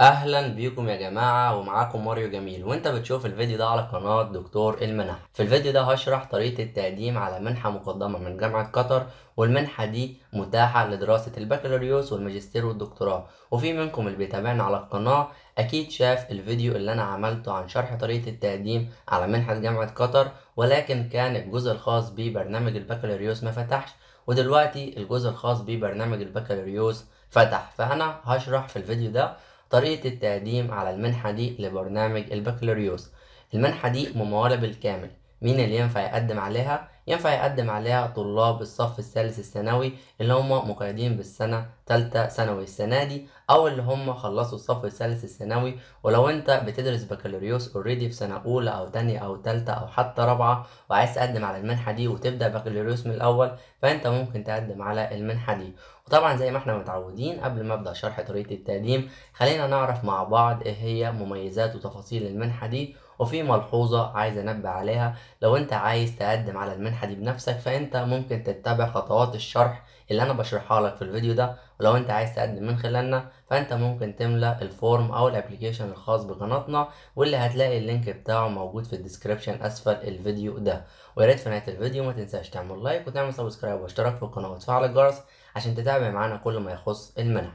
اهلا بيكم يا جماعه ومعاكم ماريو جميل وانت بتشوف الفيديو ده على قناه دكتور المنح في الفيديو ده هشرح طريقه التقديم على منحه مقدمه من جامعه قطر والمنحه دي متاحه لدراسه البكالوريوس والماجستير والدكتوراه وفي منكم اللي بيتابعنا على القناه اكيد شاف الفيديو اللي انا عملته عن شرح طريقه التقديم على منحه جامعه قطر ولكن كان الجزء الخاص ببرنامج البكالوريوس ما فتحش ودلوقتي الجزء الخاص ببرنامج البكالوريوس فتح فانا هشرح في الفيديو ده طريقة التقديم على المنحة دي لبرنامج البكالوريوس المنحة دي ممولة بالكامل مين اللي ينفع يقدم عليها ينفع يقدم عليها طلاب الصف الثالث الثانوي اللي هم مقيدين بالسنة تالتة ثانوي السنة دي أو اللي هم خلصوا الصف الثالث الثانوي ولو أنت بتدرس بكالوريوس اوريدي في سنة أولى أو تانية أو تالتة أو حتى رابعة وعايز تقدم على المنحة دي وتبدأ بكالوريوس من الأول فأنت ممكن تقدم على المنحة دي وطبعا زي ما احنا متعودين قبل ما ابدا شرح طريقه التقديم خلينا نعرف مع بعض ايه هي مميزات وتفاصيل المنحه دي وفي ملحوظة عايز انبه عليها لو انت عايز تقدم على المنحة دي بنفسك فانت ممكن تتبع خطوات الشرح اللي انا بشرحها لك في الفيديو ده ولو انت عايز تقدم من خلالنا فانت ممكن تملى الفورم او الابليكيشن الخاص بقناتنا واللي هتلاقي اللينك بتاعه موجود في الديسكريبشن اسفل الفيديو ده ويا ريت في نهايه الفيديو ما تنساش تعمل لايك وتعمل سبسكرايب واشترك في القناه وتفعل الجرس عشان تتابع معانا كل ما يخص المنح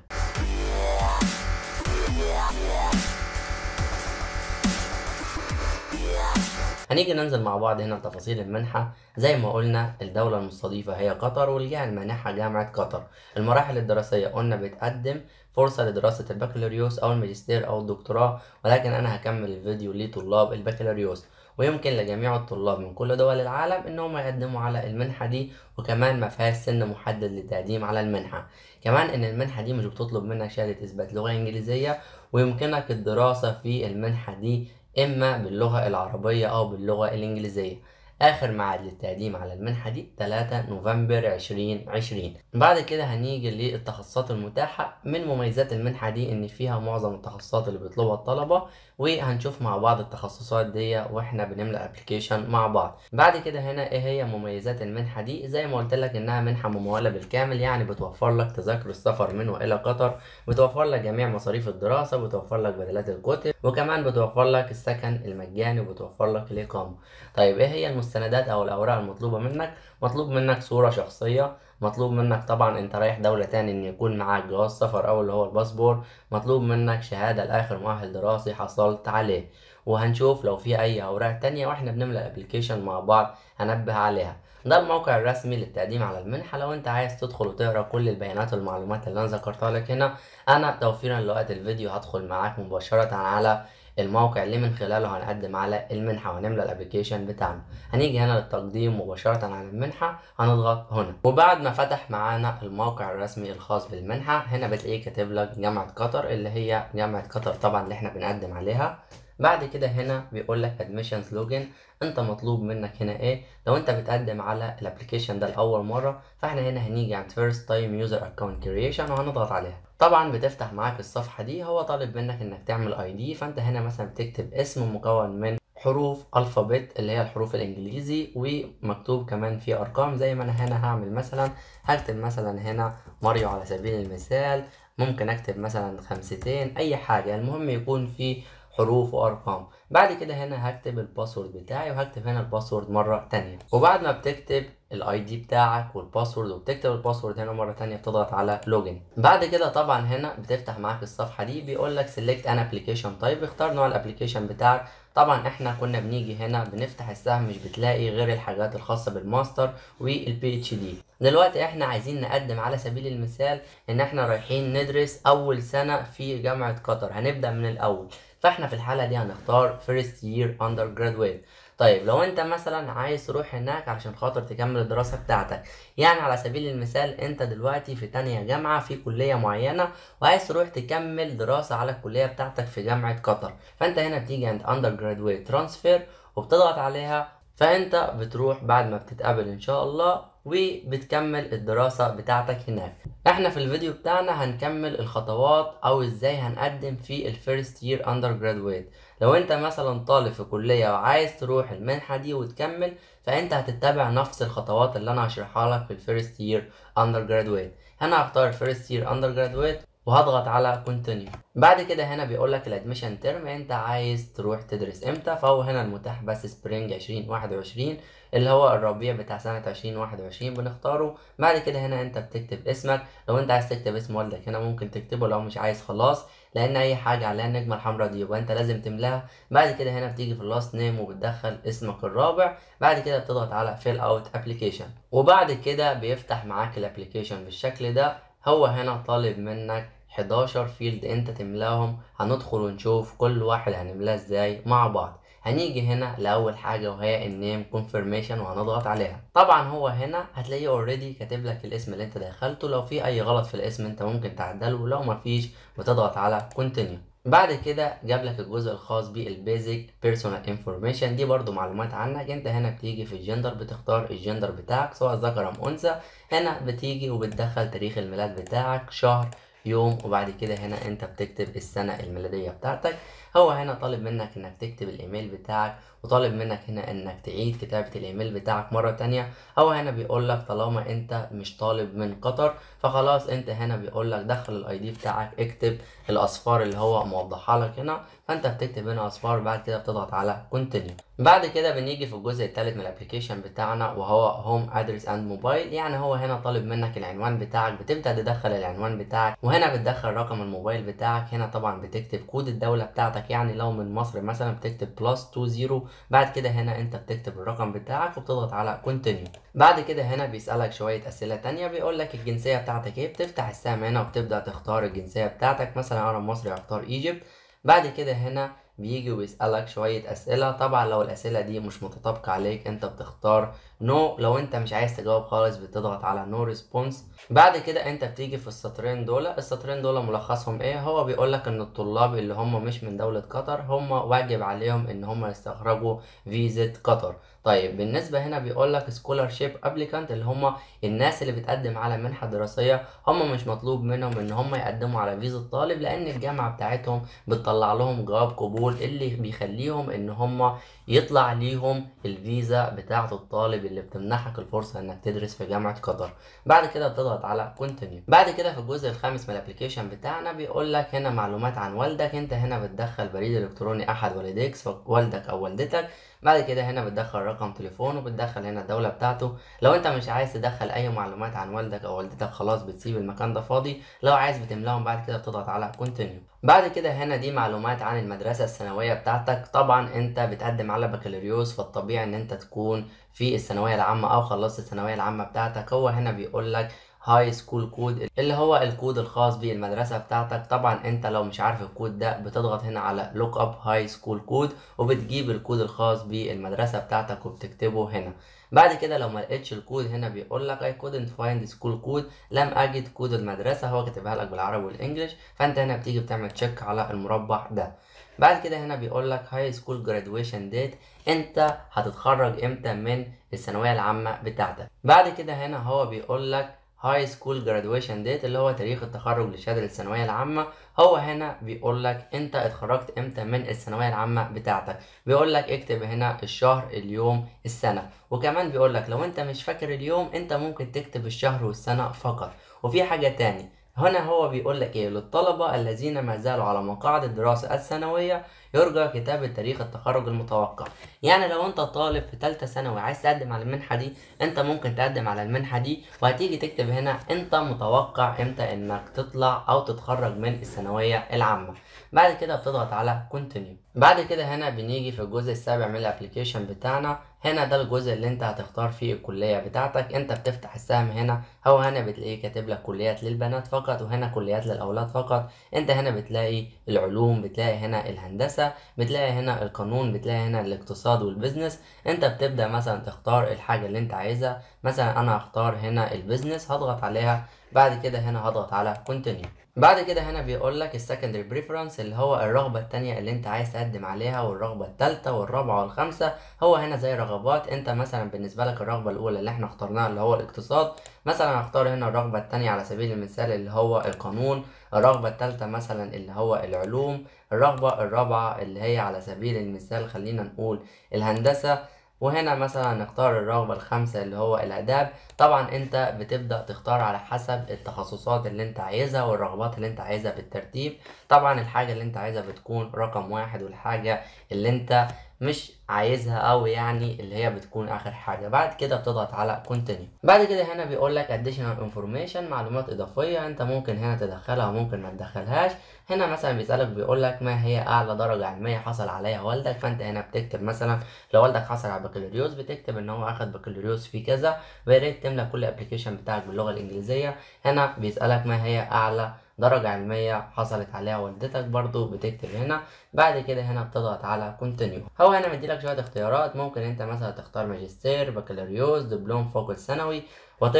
هنيجي ننزل مع بعض هنا لتفاصيل المنحة زي ما قلنا الدولة المستضيفة هي قطر والجهة المانحة جامعة قطر المراحل الدراسية قلنا بتقدم فرصة لدراسة البكالوريوس أو الماجستير أو الدكتوراه ولكن أنا هكمل الفيديو لطلاب البكالوريوس ويمكن لجميع الطلاب من كل دول العالم انهم يقدموا على المنحة دي وكمان ما فيهاش سن محدد للتقديم على المنحة كمان ان المنحة دي مش بتطلب منك شهادة اثبات لغة انجليزية ويمكنك الدراسة في المنحة دي اما باللغه العربيه او باللغه الانجليزيه آخر ميعاد للتقديم على المنحة دي 3 نوفمبر 2020 بعد كده هنيجي للتخصصات المتاحة من مميزات المنحة دي إن فيها معظم التخصصات اللي بيطلبها الطلبة وهنشوف مع بعض التخصصات دي وإحنا بنملأ أبلكيشن مع بعض بعد كده هنا إيه هي مميزات المنحة دي زي ما قلت لك إنها منحة ممولة بالكامل يعني بتوفر لك تذاكر السفر من وإلى قطر بتوفر لك جميع مصاريف الدراسة بتوفر لك بدلات الكتب وكمان بتوفر لك السكن المجاني وبتوفر لك الإقامة طيب إيه هي المستندات او الاوراق المطلوبه منك مطلوب منك صوره شخصيه مطلوب منك طبعا انت رايح دولة تاني ان يكون معاك جواز سفر او اللي هو الباسبور مطلوب منك شهادة لاخر مؤهل دراسي حصلت عليه وهنشوف لو في اي اوراق تانية واحنا بنملى الابلكيشن مع بعض هنبه عليها ده الموقع الرسمي للتقديم على المنحة لو انت عايز تدخل وتقرا كل البيانات والمعلومات اللي انا ذكرتها لك هنا انا توفيرا لوقت الفيديو هدخل معاك مباشرة على الموقع اللي من خلاله هنقدم على المنحة ونملى الابلكيشن بتاعنا هنيجي هنا للتقديم مباشرة على المنحة هنضغط هنا وبعد ما فتح معانا الموقع الرسمي الخاص بالمنحة هنا بتلاقيه كاتب لك جامعة قطر اللي هي جامعة قطر طبعا اللي احنا بنقدم عليها بعد كده هنا بيقول لك ادمشنز لوجن انت مطلوب منك هنا ايه لو انت بتقدم على الابلكيشن ده لاول مره فاحنا هنا هنيجي عند فيرست تايم يوزر اكونت كريشن وهنضغط عليها طبعا بتفتح معاك الصفحه دي هو طالب منك انك تعمل اي دي فانت هنا مثلا بتكتب اسم مكون من حروف الفابت اللي هي الحروف الانجليزي ومكتوب كمان في ارقام زي ما انا هنا هعمل مثلا هكتب مثلا هنا ماريو على سبيل المثال ممكن اكتب مثلا خمستين اي حاجه المهم يكون في حروف وارقام بعد كده هنا هكتب الباسورد بتاعي وهكتب هنا الباسورد مره تانية وبعد ما بتكتب الاي دي بتاعك والباسورد وبتكتب الباسورد هنا مره تانية بتضغط على لوجن بعد كده طبعا هنا بتفتح معاك الصفحه دي بيقول لك سيلكت ان ابلكيشن تايب اختار نوع الابلكيشن بتاعك طبعا احنا كنا بنيجي هنا بنفتح السهم مش بتلاقي غير الحاجات الخاصه بالماستر والبي اتش دي دلوقتي احنا عايزين نقدم على سبيل المثال ان احنا رايحين ندرس اول سنه في جامعه قطر هنبدا من الاول فاحنا في الحالة دي هنختار فيرست يير اندر جرادويت طيب لو انت مثلا عايز تروح هناك عشان خاطر تكمل الدراسة بتاعتك يعني على سبيل المثال انت دلوقتي في تانية جامعة في كلية معينة وعايز تروح تكمل دراسة على الكلية بتاعتك في جامعة قطر فانت هنا بتيجي عند undergraduate transfer وبتضغط عليها فانت بتروح بعد ما بتتقابل ان شاء الله وبتكمل الدراسة بتاعتك هناك احنا في الفيديو بتاعنا هنكمل الخطوات او ازاي هنقدم في الفيرست يير اندر جرادويت لو انت مثلا طالب في كلية وعايز تروح المنحة دي وتكمل فانت هتتبع نفس الخطوات اللي انا هشرحها لك في الفيرست يير اندر جرادويت هنا هختار الفيرست يير اندر جرادويت وهضغط على كونتينيو بعد كده هنا بيقول لك الادميشن ترم انت عايز تروح تدرس امتى فهو هنا المتاح بس سبرينج 2021 اللي هو الربيع بتاع سنة 2021 بنختاره بعد كده هنا انت بتكتب اسمك لو انت عايز تكتب اسم والدك هنا ممكن تكتبه لو مش عايز خلاص لان اي حاجه عليها النجمه الحمراء دي يبقى انت لازم تملاها بعد كده هنا بتيجي في اللاست نيم وبتدخل اسمك الرابع بعد كده بتضغط على فيل اوت ابلكيشن وبعد كده بيفتح معاك الابلكيشن بالشكل ده هو هنا طالب منك 11 فيلد انت تملاهم هندخل ونشوف كل واحد هنملاه ازاي مع بعض هنيجي هنا لاول حاجه وهي النيم كونفرميشن وهنضغط عليها طبعا هو هنا هتلاقيه اوريدي كاتب لك الاسم اللي انت دخلته لو في اي غلط في الاسم انت ممكن تعدله ولو مفيش بتضغط على continue بعد كده جاب لك الجزء الخاص بالبيزك بيرسونال انفورميشن دي برضو معلومات عنك انت هنا بتيجي في الجندر بتختار الجندر بتاعك سواء ذكر ام انثى هنا بتيجي وبتدخل تاريخ الميلاد بتاعك شهر يوم وبعد كده هنا انت بتكتب السنة الميلادية بتاعتك هو هنا طالب منك انك تكتب الايميل بتاعك وطالب منك هنا انك تعيد كتابة الايميل بتاعك مرة تانية هو هنا بيقول لك طالما انت مش طالب من قطر فخلاص انت هنا بيقول لك دخل الاي دي بتاعك اكتب الاصفار اللي هو موضحها لك هنا فانت بتكتب هنا اصفار بعد كده بتضغط على كونتينيو بعد كده بنيجي في الجزء الثالث من الابلكيشن بتاعنا وهو هوم ادرس اند موبايل يعني هو هنا طالب منك العنوان بتاعك بتبدا تدخل العنوان بتاعك وهنا بتدخل رقم الموبايل بتاعك هنا طبعا بتكتب كود الدوله بتاعتك حضرتك يعني لو من مصر مثلا بتكتب بلس 20 بعد كده هنا انت بتكتب الرقم بتاعك وبتضغط على كونتينيو بعد كده هنا بيسالك شويه اسئله تانية بيقول لك الجنسيه بتاعتك ايه بتفتح السهم هنا وبتبدا تختار الجنسيه بتاعتك مثلا انا مصري هختار ايجيبت بعد كده هنا بيجي وبيسألك شوية أسئلة طبعا لو الأسئلة دي مش متطابقة عليك أنت بتختار نو no. لو أنت مش عايز تجاوب خالص بتضغط على نو no ريسبونس بعد كده أنت بتيجي في السطرين دول السطرين دول ملخصهم إيه هو بيقولك إن الطلاب اللي هم مش من دولة قطر هم واجب عليهم إن هم يستخرجوا فيزة قطر طيب بالنسبه هنا بيقول لك شيب ابليكانت اللي هم الناس اللي بتقدم على منحه دراسيه هم مش مطلوب منهم ان هم يقدموا على فيزا الطالب لان الجامعه بتاعتهم بتطلع لهم جواب قبول اللي بيخليهم ان هم يطلع ليهم الفيزا بتاعه الطالب اللي بتمنحك الفرصه انك تدرس في جامعه قطر بعد كده بتضغط على كونتينيو بعد كده في الجزء الخامس من الابلكيشن بتاعنا بيقول لك هنا معلومات عن والدك انت هنا بتدخل بريد الكتروني احد والديك والدك او والدتك بعد كده هنا بتدخل رقم تليفون وبتدخل هنا الدولة بتاعته لو انت مش عايز تدخل اي معلومات عن والدك او والدتك خلاص بتسيب المكان ده فاضي لو عايز بتملاهم بعد كده بتضغط على كونتينيو بعد كده هنا دي معلومات عن المدرسة الثانوية بتاعتك طبعا انت بتقدم على بكالوريوس فالطبيعي ان انت تكون في الثانوية العامة او خلصت الثانوية العامة بتاعتك هو هنا بيقول لك هاي سكول كود اللي هو الكود الخاص بالمدرسة بتاعتك طبعا انت لو مش عارف الكود ده بتضغط هنا على لوك اب هاي سكول كود وبتجيب الكود الخاص بالمدرسة بتاعتك وبتكتبه هنا بعد كده لو ما لقيتش الكود هنا بيقول لك اي كودنت فايند سكول كود لم اجد كود المدرسة هو كاتبها لك بالعربي والانجلش فانت هنا بتيجي بتعمل تشيك على المربع ده بعد كده هنا بيقول لك هاي سكول جرادويشن ديت انت هتتخرج امتى من الثانوية العامة بتاعتك بعد كده هنا هو بيقول لك هاي سكول جرادويشن ديت اللي هو تاريخ التخرج للشهاده الثانويه العامه هو هنا بيقول لك انت اتخرجت امتى من الثانويه العامه بتاعتك بيقول لك اكتب هنا الشهر اليوم السنه وكمان بيقول لك لو انت مش فاكر اليوم انت ممكن تكتب الشهر والسنه فقط وفي حاجه تاني هنا هو بيقول لك ايه للطلبة الذين ما زالوا على مقاعد الدراسة الثانوية يرجى كتابة تاريخ التخرج المتوقع يعني لو انت طالب في ثالثة ثانوي عايز تقدم على المنحة دي انت ممكن تقدم على المنحة دي وهتيجي تكتب هنا انت متوقع امتى انك تطلع او تتخرج من الثانوية العامة بعد كده بتضغط على كونتينيو بعد كده هنا بنيجي في الجزء السابع من الابليكيشن بتاعنا هنا ده الجزء اللي انت هتختار فيه الكلية بتاعتك انت بتفتح السهم هنا او هنا بتلاقيه كاتب لك كليات للبنات فقط وهنا كليات للاولاد فقط انت هنا بتلاقي العلوم بتلاقي هنا الهندسة بتلاقي هنا القانون بتلاقي هنا الاقتصاد والبزنس انت بتبدأ مثلا تختار الحاجة اللي انت عايزها مثلا انا هختار هنا البزنس هضغط عليها بعد كده هنا هضغط على continue بعد كده هنا بيقول لك السكندري بريفرنس اللي هو الرغبه الثانيه اللي انت عايز تقدم عليها والرغبه الثالثه والرابعه والخامسه هو هنا زي رغبات انت مثلا بالنسبه لك الرغبه الاولى اللي احنا اخترناها اللي هو الاقتصاد مثلا هختار هنا الرغبه الثانيه على سبيل المثال اللي هو القانون الرغبه الثالثه مثلا اللي هو العلوم الرغبه الرابعه اللي هي على سبيل المثال خلينا نقول الهندسه وهنا مثلا نختار الرغبة الخامسة اللي هو الآداب طبعا أنت بتبدأ تختار على حسب التخصصات اللي أنت عايزها والرغبات اللي أنت عايزها بالترتيب طبعا الحاجة اللي أنت عايزها بتكون رقم واحد والحاجة اللي أنت مش عايزها او يعني اللي هي بتكون اخر حاجه بعد كده بتضغط على كونتينيو بعد كده هنا بيقول لك اديشنال انفورميشن معلومات اضافيه انت ممكن هنا تدخلها وممكن ما تدخلهاش هنا مثلا بيسالك بيقول لك ما هي اعلى درجه علميه حصل عليها والدك فانت هنا بتكتب مثلا لو والدك حصل على بكالوريوس بتكتب ان هو اخذ بكالوريوس في كذا ويا ريت تملى كل ابلكيشن بتاعك باللغه الانجليزيه هنا بيسالك ما هي اعلى درجة علمية حصلت عليها والدتك برضو بتكتب هنا بعد كده هنا بتضغط على كونتينيو هو هنا مديلك شوية اختيارات ممكن انت مثلا تختار ماجستير بكالوريوس دبلوم فوق ثانوي وات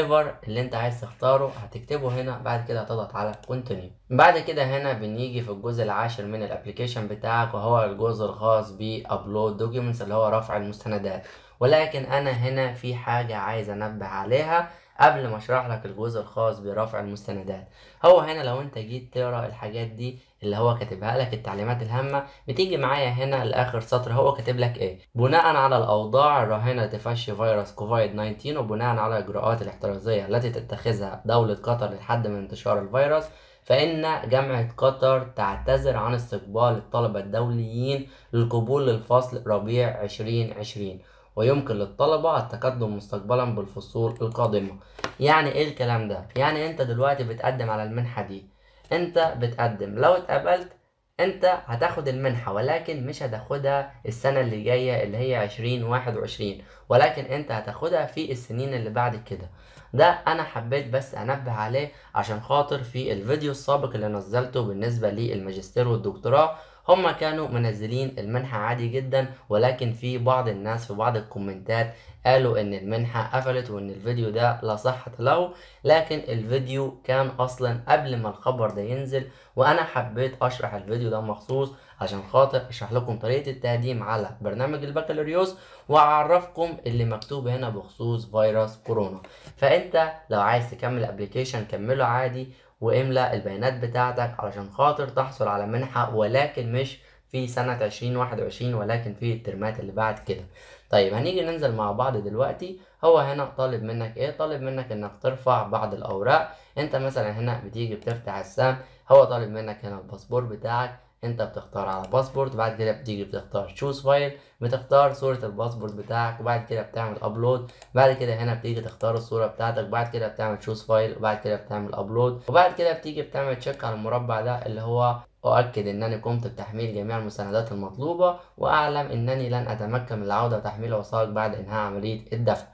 اللي انت عايز تختاره هتكتبه هنا بعد كده هتضغط على كونتينيو بعد كده هنا بنيجي في الجزء العاشر من الابلكيشن بتاعك وهو الجزء الخاص بابلود دوكيومنتس اللي هو رفع المستندات ولكن انا هنا في حاجة عايز انبه عليها قبل ما اشرح لك الجزء الخاص برفع المستندات هو هنا لو انت جيت تقرا الحاجات دي اللي هو كاتبها لك التعليمات الهامه بتيجي معايا هنا لاخر سطر هو كاتب لك ايه بناء على الاوضاع الراهنه لتفشي فيروس كوفيد 19 وبناء على الاجراءات الاحترازيه التي تتخذها دوله قطر للحد من انتشار الفيروس فإن جامعة قطر تعتذر عن استقبال الطلبة الدوليين للقبول للفصل ربيع 2020 ويمكن للطلبة التقدم مستقبلا بالفصول القادمة يعني ايه الكلام ده يعني انت دلوقتي بتقدم على المنحة دي انت بتقدم لو اتقبلت انت هتاخد المنحة ولكن مش هتاخدها السنة اللي جاية اللي هي عشرين واحد وعشرين ولكن انت هتاخدها في السنين اللي بعد كده ده انا حبيت بس انبه عليه عشان خاطر في الفيديو السابق اللي نزلته بالنسبة للماجستير والدكتوراه هم كانوا منزلين المنحة عادي جدا ولكن في بعض الناس في بعض الكومنتات قالوا ان المنحة قفلت وان الفيديو ده لا صحة له لكن الفيديو كان اصلا قبل ما الخبر ده ينزل وانا حبيت اشرح الفيديو ده مخصوص عشان خاطر اشرح لكم طريقة التقديم على برنامج البكالوريوس واعرفكم اللي مكتوب هنا بخصوص فيروس كورونا فانت لو عايز تكمل ابلكيشن كمله عادي واملأ البيانات بتاعتك علشان خاطر تحصل على منحة ولكن مش في سنة 2021 ولكن في الترمات اللي بعد كده طيب هنيجي ننزل مع بعض دلوقتي هو هنا طالب منك ايه طالب منك انك ترفع بعض الاوراق انت مثلا هنا بتيجي بتفتح السام هو طالب منك هنا الباسبور بتاعك انت بتختار على باسبورت بعد كده بتيجي بتختار تشوز فايل بتختار صورة الباسبورت بتاعك وبعد كده بتعمل ابلود بعد كده هنا بتيجي تختار الصورة بتاعتك بعد كده بتعمل تشوز فايل وبعد كده بتعمل ابلود وبعد كده بتيجي بتعمل تشيك على المربع ده اللي هو أؤكد أنني قمت بتحميل جميع المساندات المطلوبة وأعلم أنني لن أتمكن من العودة وتحميل وثائق بعد إنهاء عملية الدفع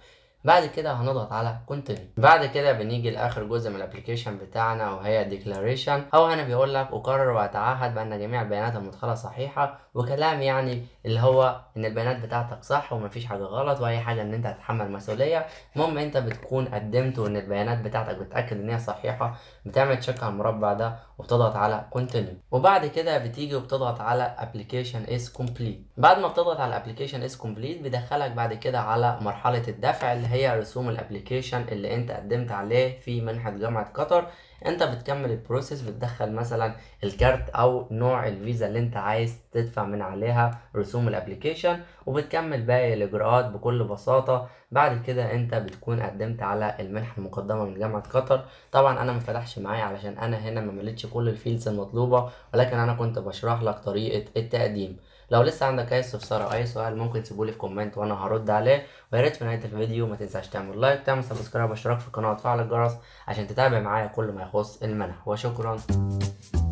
بعد كده هنضغط على continue بعد كده بنيجي لاخر جزء من الابلكيشن بتاعنا وهي declaration او هنا بيقول لك اقرر واتعهد بان جميع البيانات المدخله صحيحه وكلام يعني اللي هو ان البيانات بتاعتك صح ومفيش حاجه غلط واي حاجه ان انت هتتحمل مسؤوليه المهم انت بتكون قدمت وان البيانات بتاعتك بتاكد ان هي صحيحه بتعمل تشيك على المربع ده وبتضغط على كونتينيو وبعد كده بتيجي وبتضغط على ابلكيشن از كومبليت بعد ما بتضغط على ابلكيشن از كومبليت بيدخلك بعد كده على مرحله الدفع اللي هي رسوم الابلكيشن اللي انت قدمت عليه في منحه جامعه قطر انت بتكمل البروسيس بتدخل مثلا الكارت او نوع الفيزا اللي انت عايز تدفع من عليها رسوم الابليكيشن وبتكمل باقي الاجراءات بكل بساطه بعد كده انت بتكون قدمت على المنحه المقدمه من جامعه قطر طبعا انا ما فتحش معايا علشان انا هنا ما مليتش كل الفيلز المطلوبه ولكن انا كنت بشرح لك طريقه التقديم لو لسه عندك اي استفسار او اي سؤال ممكن تسيبولي في كومنت وانا هرد عليه ويا ريت في نهايه الفيديو ما تنساش تعمل لايك تعمل سبسكرايب واشتراك في القناه وتفعل الجرس عشان تتابع معايا كل ما يخص المنح وشكرا